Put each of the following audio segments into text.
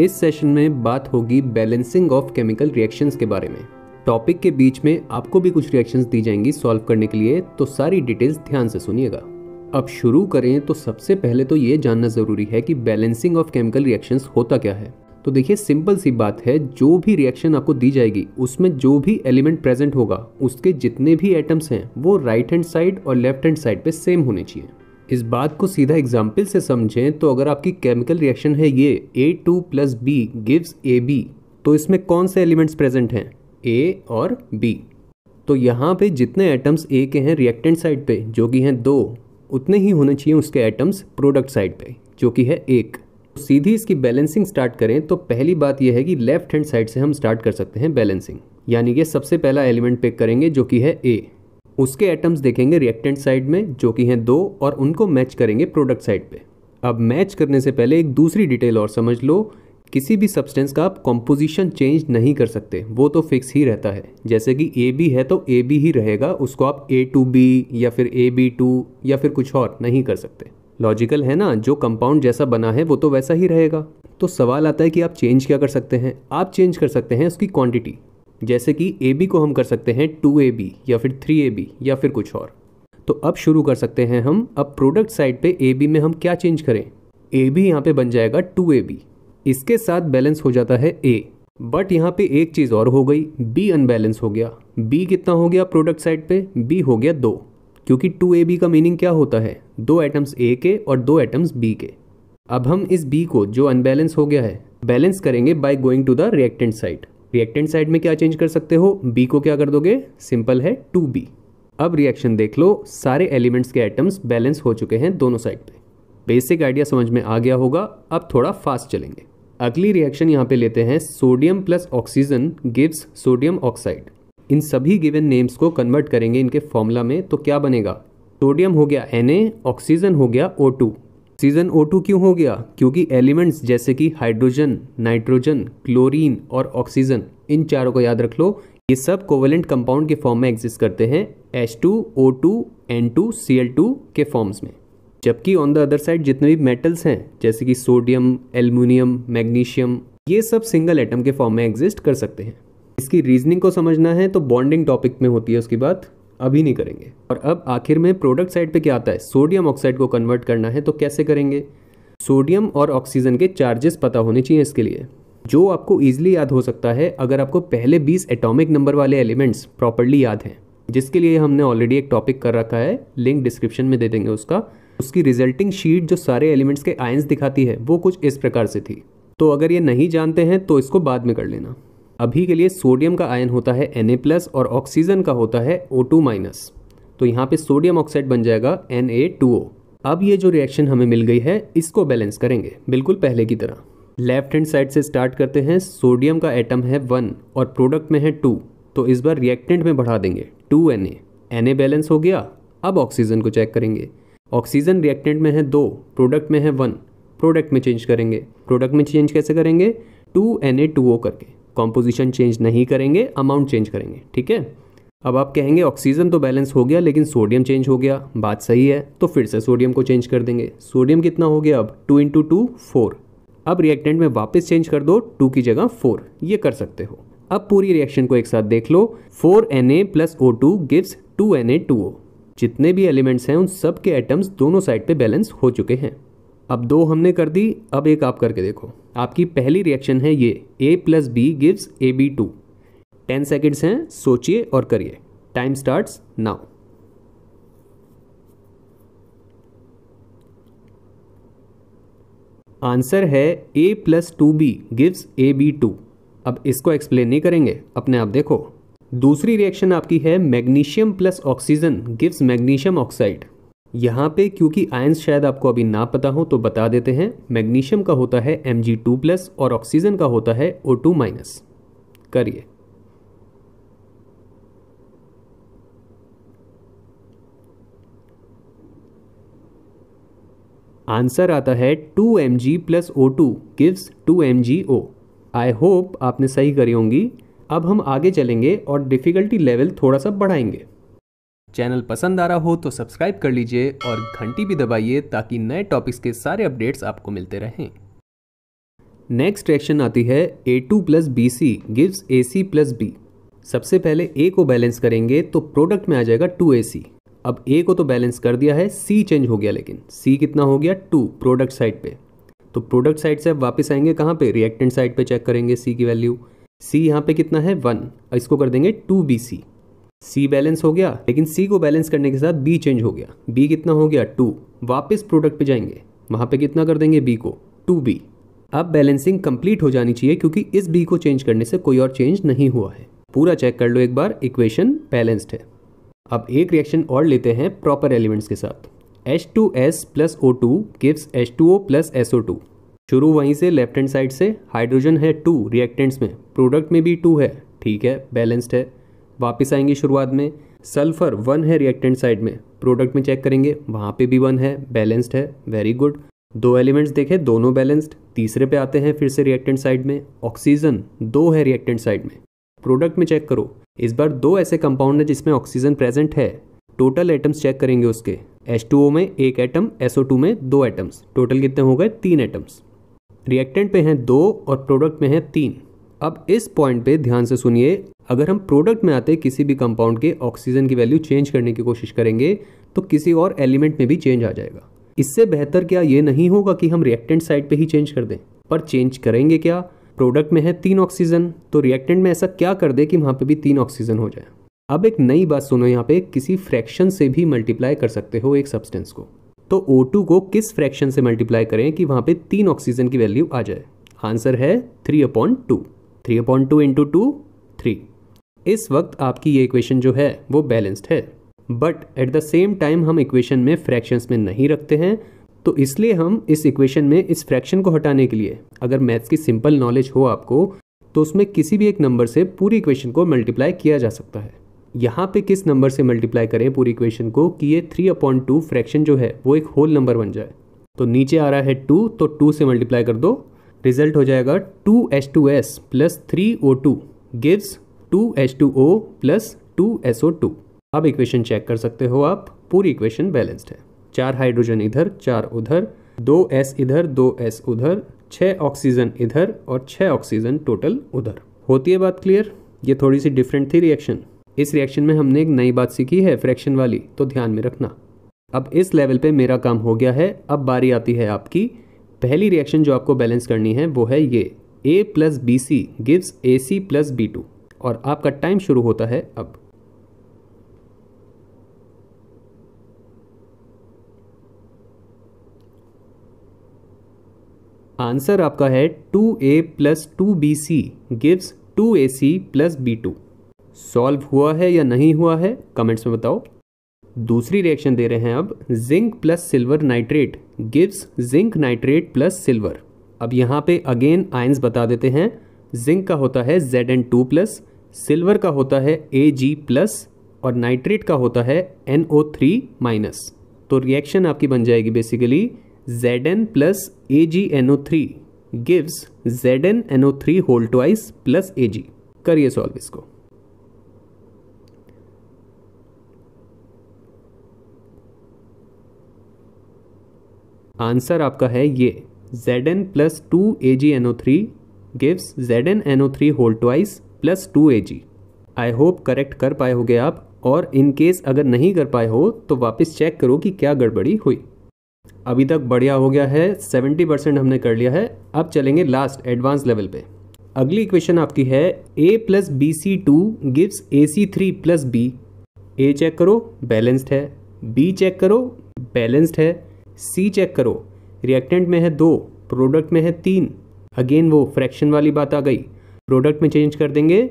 इस सेशन में बात होगी बैलेंसिंग ऑफ केमिकल रिएक्शंस के बारे में टॉपिक के बीच में आपको भी कुछ रिएक्शंस दी जाएंगी सॉल्व करने के लिए तो सारी डिटेल्स ध्यान से सुनिएगा अब शुरू करें तो सबसे पहले तो ये जानना ज़रूरी है कि बैलेंसिंग ऑफ केमिकल रिएक्शंस होता क्या है तो देखिए सिंपल सी बात है जो भी रिएक्शन आपको दी जाएगी उसमें जो भी एलिमेंट प्रेजेंट होगा उसके जितने भी एटम्स हैं वो राइट हैंड साइड और लेफ्ट हैंड साइड पे सेम होने चाहिए इस बात को सीधा एग्जाम्पल से समझें तो अगर आपकी केमिकल रिएक्शन है ये A two plus B gives A B तो इसमें कौन से एलिमेंट्स प्रेजेंट हैं ए और बी तो यहाँ पे जितने एटम्स ए के हैं रिएक्टेंट साइड पे जो कि हैं दो उतने ही होने चाहिए उसके एटम्स प्रोडक्ट साइड पे जो कि है एक तो सीधी इसकी बैलेंसिंग स्टार्ट करें तो पहली बात यह है कि लेफ्ट हैंड साइड से हम स्टार्ट कर सकते हैं बैलेंसिंग यानी कि सबसे पहला एलिमेंट पिक करेंगे जो कि है ए उसके एटम्स देखेंगे रिएक्टेंट साइड में जो कि हैं दो और उनको मैच करेंगे प्रोडक्ट साइड पे अब मैच करने से पहले एक दूसरी डिटेल और समझ लो किसी भी सब्सटेंस का आप कॉम्पोजिशन चेंज नहीं कर सकते वो तो फिक्स ही रहता है जैसे कि ए बी है तो ए बी ही रहेगा उसको आप ए टू बी या फिर ए बी टू या फिर कुछ और नहीं कर सकते लॉजिकल है ना जो कंपाउंड जैसा बना है वो तो वैसा ही रहेगा तो सवाल आता है कि आप चेंज क्या कर सकते हैं आप चेंज कर सकते हैं उसकी क्वांटिटी जैसे कि ए बी को हम कर सकते हैं टू ए बी या फिर थ्री ए बी या फिर कुछ और तो अब शुरू कर सकते हैं हम अब प्रोडक्ट साइड पे ए बी में हम क्या चेंज करें ए बी यहाँ पे बन जाएगा टू ए बी इसके साथ बैलेंस हो जाता है ए बट यहाँ पे एक चीज़ और हो गई बी अनबैलेंस हो गया बी कितना हो गया प्रोडक्ट साइड पे बी हो गया दो क्योंकि टू ए बी का मीनिंग क्या होता है दो एटम्स ए के और दो एटम्स बी के अब हम इस बी को जो अनबैलेंस हो गया है बैलेंस करेंगे by going to the reactant side reactant side में क्या चेंज कर सकते हो बी को क्या कर दोगे सिंपल है टू बी अब रिएक्शन देख लो सारे एलिमेंट्स के आइटम्स बैलेंस हो चुके हैं दोनों साइड पे बेसिक आइडिया समझ में आ गया होगा अब थोड़ा फास्ट चलेंगे अगली रिएक्शन यहाँ पे लेते हैं sodium plus oxygen gives sodium oxide इन सभी गिवन नेम्स को कन्वर्ट करेंगे इनके फॉर्मूला में तो क्या बनेगा सोडियम हो गया एन ऑक्सीजन हो गया ओ ऑक्सीजन O2 क्यों हो गया क्योंकि एलिमेंट्स जैसे कि हाइड्रोजन नाइट्रोजन क्लोरीन और ऑक्सीजन इन चारों को याद रख लो ये सब कोवलेंट कंपाउंड के फॉर्म में एग्जिस्ट करते हैं टू सी N2, Cl2 के फॉर्म्स में जबकि ऑन द अदर साइड जितने भी मेटल्स हैं जैसे कि सोडियम एल्यूमिनियम मैग्नीशियम ये सब सिंगल एटम के फॉर्म में एग्जिस्ट कर सकते हैं इसकी रीजनिंग को समझना है तो बॉन्डिंग टॉपिक में होती है उसकी बात अभी नहीं करेंगे और अब आखिर में प्रोडक्ट साइड पे क्या आता है सोडियम ऑक्साइड को कन्वर्ट करना है तो कैसे करेंगे सोडियम और ऑक्सीजन के चार्जेस पता होने चाहिए इसके लिए जो आपको ईजिली याद हो सकता है अगर आपको पहले 20 एटॉमिक नंबर वाले एलिमेंट्स प्रॉपरली याद हैं जिसके लिए हमने ऑलरेडी एक टॉपिक कर रखा है लिंक डिस्क्रिप्शन में दे देंगे उसका उसकी रिजल्टिंग शीट जो सारे एलिमेंट्स के आयंस दिखाती है वो कुछ इस प्रकार से थी तो अगर ये नहीं जानते हैं तो इसको बाद में कर लेना अभी के लिए सोडियम का आयन होता है एन प्लस और ऑक्सीजन का होता है ओ टू माइनस तो यहाँ पे सोडियम ऑक्साइड बन जाएगा एन ए टू ओ अब ये जो रिएक्शन हमें मिल गई है इसको बैलेंस करेंगे बिल्कुल पहले की तरह लेफ्ट हैंड साइड से स्टार्ट करते हैं सोडियम का एटम है वन और प्रोडक्ट में है टू तो इस बार रिएक्टेंट में बढ़ा देंगे two N A N A balance हो गया अब ऑक्सीजन को चेक करेंगे ऑक्सीजन रिएक्टेंट में है दो प्रोडक्ट में है वन प्रोडक्ट में चेंज करेंगे प्रोडक्ट में चेंज कैसे करेंगे two N A two O करके कॉम्पोजिशन चेंज नहीं करेंगे अमाउंट चेंज करेंगे ठीक है अब आप कहेंगे ऑक्सीजन तो बैलेंस हो गया लेकिन सोडियम चेंज हो गया बात सही है तो फिर से सोडियम को चेंज कर देंगे सोडियम कितना हो गया अब टू इंटू टू फोर अब रिएक्टेंट में वापस चेंज कर दो टू की जगह फोर ये कर सकते हो अब पूरी रिएक्शन को एक साथ देख लो four N A plus O two gives two N A two O जितने भी एलिमेंट्स हैं उन सब के एटम्स दोनों साइड पे बैलेंस हो चुके हैं अब दो हमने कर दी अब एक आप करके देखो आपकी पहली रिएक्शन है ये A plus B gives A B two ten seconds हैं सोचिए और करिए टाइम स्टार्ट्स नाउ आंसर है A plus two B gives A B two अब इसको एक्सप्लेन नहीं करेंगे अपने आप देखो दूसरी रिएक्शन आपकी है magnesium plus oxygen gives magnesium oxide यहाँ पे क्योंकि आयंस शायद आपको अभी ना पता हो तो बता देते हैं मैग्नीशियम का होता है एम जी टू प्लस और ऑक्सीजन का होता है ओ टू माइनस करिए आंसर आता है two M G plus O two gives two M G O I hope आपने सही करी होंगी अब हम आगे चलेंगे और डिफ़िकल्टी लेवल थोड़ा सा बढ़ाएंगे चैनल पसंद आ रहा हो तो सब्सक्राइब कर लीजिए और घंटी भी दबाइए ताकि नए टॉपिक्स के सारे अपडेट्स आपको मिलते रहें नेक्स्ट रिएक्शन आती है A two plus B C gives A C plus B सबसे पहले ए को बैलेंस करेंगे तो प्रोडक्ट में आ जाएगा टू ए सी अब ए को तो बैलेंस कर दिया है सी चेंज हो गया लेकिन सी कितना हो गया टू प्रोडक्ट साइड पे तो प्रोडक्ट साइड से अब वापस आएंगे कहाँ पे रिएक्टेंट साइड पे चेक करेंगे सी की वैल्यू सी यहाँ पे कितना है वन इसको कर देंगे two B C C balance हो गया लेकिन सी को बैलेंस करने के साथ बी चेंज हो गया बी कितना हो गया टू वापस प्रोडक्ट पे जाएंगे वहां पे कितना कर देंगे बी को टू बी अब बैलेंसिंग कंप्लीट हो जानी चाहिए क्योंकि इस बी को चेंज करने से कोई और चेंज नहीं हुआ है पूरा चेक कर लो एक बार इक्वेशन बैलेंस्ड है अब एक रिएक्शन और लेते हैं प्रॉपर एलिमेंट्स के साथ H two S plus O two gives H two O plus S O two शुरू वहीं से लेफ्ट हैंड साइड से हाइड्रोजन है टू रिएक्टेंट्स में प्रोडक्ट में भी टू है ठीक है बैलेंस्ड है वापस आएंगे शुरुआत में सल्फर वन है रिएक्टेंट साइड में प्रोडक्ट में चेक करेंगे वहाँ पे भी वन है बैलेंस्ड है वेरी गुड दो एलिमेंट्स देखे दोनों बैलेंस्ड तीसरे पे आते हैं फिर से रिएक्टेंट साइड में ऑक्सीजन दो है रिएक्टेंट साइड में प्रोडक्ट में चेक करो इस बार दो ऐसे कंपाउंड है जिसमें ऑक्सीजन प्रेजेंट है टोटल एटम्स चेक करेंगे उसके H2O में एक एटम एस में दो एटम्स टोटल कितने हो गए तीन एटम्स रिएक्टेंट पे हैं दो और प्रोडक्ट में हैं तीन अब इस पॉइंट पे ध्यान से सुनिए अगर हम प्रोडक्ट में आते किसी भी कंपाउंड के ऑक्सीजन की वैल्यू चेंज करने की कोशिश करेंगे तो किसी और एलिमेंट में भी चेंज आ जाएगा इससे बेहतर क्या ये नहीं होगा कि हम रिएक्टेंट साइड पे ही चेंज कर दें पर चेंज करेंगे क्या प्रोडक्ट में है तीन ऑक्सीजन तो रिएक्टेंट में ऐसा क्या कर दे कि वहाँ पर भी तीन ऑक्सीजन हो जाए अब एक नई बात सुनो यहाँ पे किसी फ्रैक्शन से भी मल्टीप्लाई कर सकते हो एक सब्सटेंस को तो O2 को किस फ्रैक्शन से मल्टीप्लाई करें कि वहाँ पे तीन ऑक्सीजन की वैल्यू आ जाए आंसर है three upon two three upon two into two three इस वक्त आपकी ये इक्वेशन जो है वो बैलेंस्ड है but at the same time हम इक्वेशन में फ्रैक्शंस में नहीं रखते हैं तो इसलिए हम इस इक्वेशन में इस फ्रैक्शन को हटाने के लिए अगर मैथ्स की सिंपल नॉलेज हो आपको तो उसमें किसी भी एक नंबर से पूरी इक्वेशन को मल्टीप्लाई किया जा सकता है यहाँ पे किस नंबर से मल्टीप्लाई करें पूरी इक्वेशन को कि ये थ्री अपॉइंट टू फ्रैक्शन जो है वो एक होल नंबर बन जाए तो नीचे आ रहा है टू तो टू से मल्टीप्लाई कर दो रिजल्ट हो जाएगा two H two S plus three O two gives two H two O plus two S O two अब इक्वेशन चेक कर सकते हो आप पूरी इक्वेशन बैलेंस्ड है चार हाइड्रोजन इधर चार उधर दो एस इधर दो एस उधर छः ऑक्सीजन इधर और छः ऑक्सीजन टोटल उधर होती है बात क्लियर ये थोड़ी सी डिफरेंट थी रिएक्शन इस रिएक्शन में हमने एक नई बात सीखी है फ्रैक्शन वाली तो ध्यान में रखना अब इस लेवल पे मेरा काम हो गया है अब बारी आती है आपकी पहली रिएक्शन जो आपको बैलेंस करनी है वो है ये A plus B C gives A C plus B two और आपका टाइम शुरू होता है अब आंसर आपका है two A plus two B C gives two A C plus B two solve हुआ है या नहीं हुआ है कमेंट्स में बताओ दूसरी रिएक्शन दे रहे हैं अब zinc plus silver nitrate gives zinc nitrate plus silver अब यहाँ पे अगेन आयंस बता देते हैं जिंक का होता है Z N two plus silver का होता है ए जी प्लस और नाइट्रेट का होता है एन ओ थ्री माइनस तो रिएक्शन आपकी बन जाएगी basically Z N plus A G N O three gives Z N N O three twice plus A G करिए सॉल्व इसको आंसर आपका है ये Z N plus two A G N O three gives Z N N O three whole twice plus two A G I hope correct कर पाए होगे आप और इन केस अगर नहीं कर पाए हो तो वापस चेक करो कि क्या गड़बड़ी हुई अभी तक बढ़िया हो गया है सेवेंटी परसेंट हमने कर लिया है अब चलेंगे लास्ट एडवांस लेवल पे अगली इक्वेशन आपकी है A plus B C two gives A C three plus B A check करो बैलेंस्ड है बी चेक करो बैलेंस्ड है सी चेक करो रिएक्टेंट में है दो प्रोडक्ट में है तीन अगेन वो फ्रैक्शन वाली बात आ गई प्रोडक्ट में चेंज कर देंगे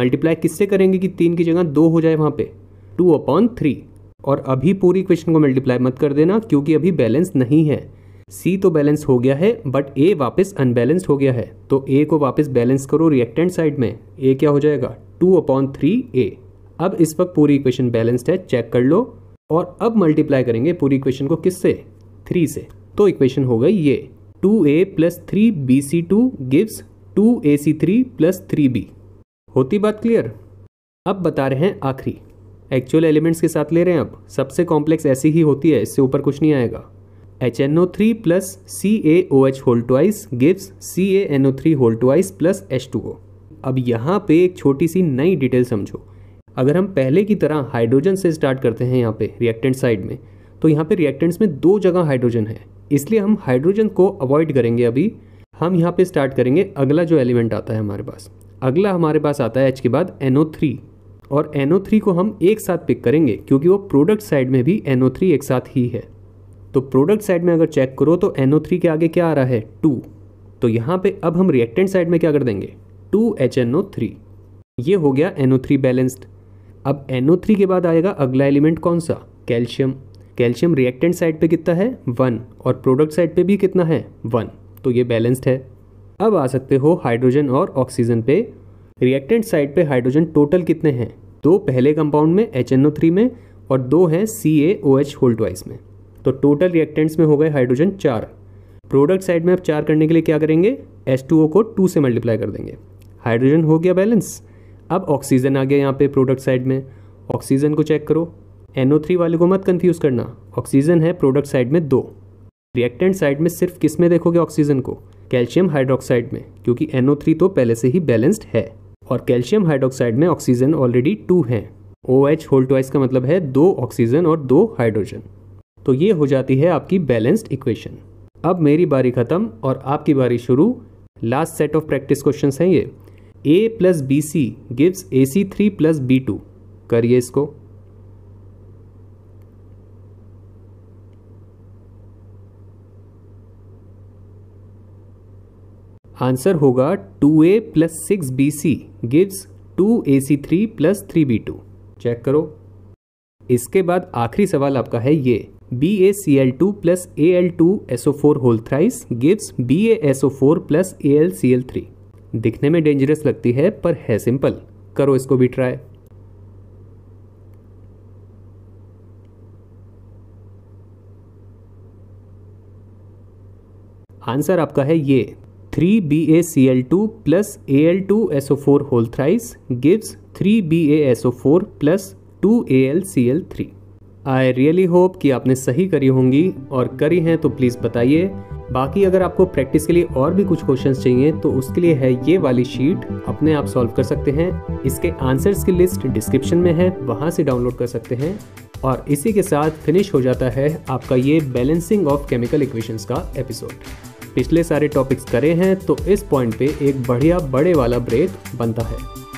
मल्टीप्लाई किससे करेंगे कि तीन की जगह दो हो जाए वहाँ पे टू अपॉन थ्री और अभी पूरी क्वेश्चन को मल्टीप्लाई मत कर देना क्योंकि अभी बैलेंस नहीं है सी तो बैलेंस हो गया है बट ए वापस अनबैलेंस हो गया है तो ए को वापस बैलेंस करो रिएक्टेंट साइड में ए क्या हो जाएगा टू अपॉन थ्री ए अब इस वक्त पूरी इक्वेशन बैलेंस्ड है चेक कर लो और अब मल्टीप्लाई करेंगे पूरी इक्वेशन को किससे थ्री से तो इक्वेशन हो गई ये two A plus three B C two gives two A C three plus three B होती बात क्लियर अब बता रहे हैं आखिरी एक्चुअल एलिमेंट्स के साथ ले रहे हैं अब सबसे कॉम्प्लेक्स ऐसी ही होती है इससे ऊपर कुछ नहीं आएगा H N O three plus C A O H whole twice gives C A N O three whole twice plus H two O अब यहाँ पे एक छोटी सी नई डिटेल समझो अगर हम पहले की तरह हाइड्रोजन से स्टार्ट करते हैं यहाँ पे रिएक्टेंट साइड में तो यहाँ पे रिएक्टेंट्स में दो जगह हाइड्रोजन है इसलिए हम हाइड्रोजन को अवॉइड करेंगे अभी हम यहाँ पे स्टार्ट करेंगे अगला जो एलिमेंट आता है हमारे पास अगला हमारे पास आता है एच के बाद NO3 और NO3 को हम एक साथ पिक करेंगे क्योंकि वो प्रोडक्ट साइड में भी NO3 एक साथ ही है तो प्रोडक्ट साइड में अगर चेक करो तो NO3 के आगे क्या आ रहा है टू तो यहाँ पर अब हम रिएक्टेंट साइड में क्या कर देंगे two H N O three ये हो गया NO3 बैलेंस्ड अब NO3 के बाद आएगा अगला एलिमेंट कौन सा कैल्शियम कैल्शियम रिएक्टेंट साइड पे कितना है वन और प्रोडक्ट साइड पे भी कितना है वन तो ये बैलेंस्ड है अब आ सकते हो हाइड्रोजन और ऑक्सीजन पे रिएक्टेंट साइड पे हाइड्रोजन टोटल कितने हैं दो पहले कंपाउंड में एच में और दो हैं सी ए ओ एच होल्ड में तो टोटल रिएक्टेंट्स में हो गए हाइड्रोजन चार प्रोडक्ट साइड में अब चार करने के लिए क्या करेंगे एच टू ओ को टू से मल्टीप्लाई कर देंगे हाइड्रोजन हो गया बैलेंस अब ऑक्सीजन आ गया यहाँ पे प्रोडक्ट साइड में ऑक्सीजन को चेक करो एनओ थ्री वाले को मत कन्फ्यूज़ करना ऑक्सीजन है प्रोडक्ट साइड में दो रिएक्टेंट साइड में सिर्फ किस में देखोगे ऑक्सीजन को कैल्शियम हाइड्रोक्साइड में क्योंकि एनओ थ्री तो पहले से ही बैलेंस्ड है और कैल्शियम हाइड्रोक्साइड में ऑक्सीजन ऑलरेडी टू है ओ एच होल का मतलब है दो ऑक्सीजन और दो हाइड्रोजन तो ये हो जाती है आपकी बैलेंस्ड इक्वेशन अब मेरी बारी ख़त्म और आपकी बारी शुरू last set of practice question हैं ये A plus B C gives A C three plus B two करिए इसको आंसर होगा two A plus six B C gives two A C three plus three B two check करो इसके बाद आखिरी सवाल आपका है ये B A C L two plus A L two S O four whole thrice gives B A S O four plus A L C L three दिखने में डेंजरस लगती है पर है सिंपल करो इसको भी ट्राई आंसर आपका है ये three B A C L two plus A L two S O four whole thrice gives three B A S O four plus two A L C L three I really hope कि आपने सही करी होंगी और करी हैं तो please बताइए बाकी अगर आपको प्रैक्टिस के लिए और भी कुछ क्वेश्चंस चाहिए तो उसके लिए है ये वाली शीट अपने आप सॉल्व कर सकते हैं इसके आंसर्स की लिस्ट डिस्क्रिप्शन में है वहाँ से डाउनलोड कर सकते हैं और इसी के साथ फिनिश हो जाता है आपका ये बैलेंसिंग ऑफ केमिकल इक्वेशंस का एपिसोड पिछले सारे टॉपिक्स करे हैं तो इस पॉइंट पे एक बढ़िया बड़े वाला ब्रेक बनता है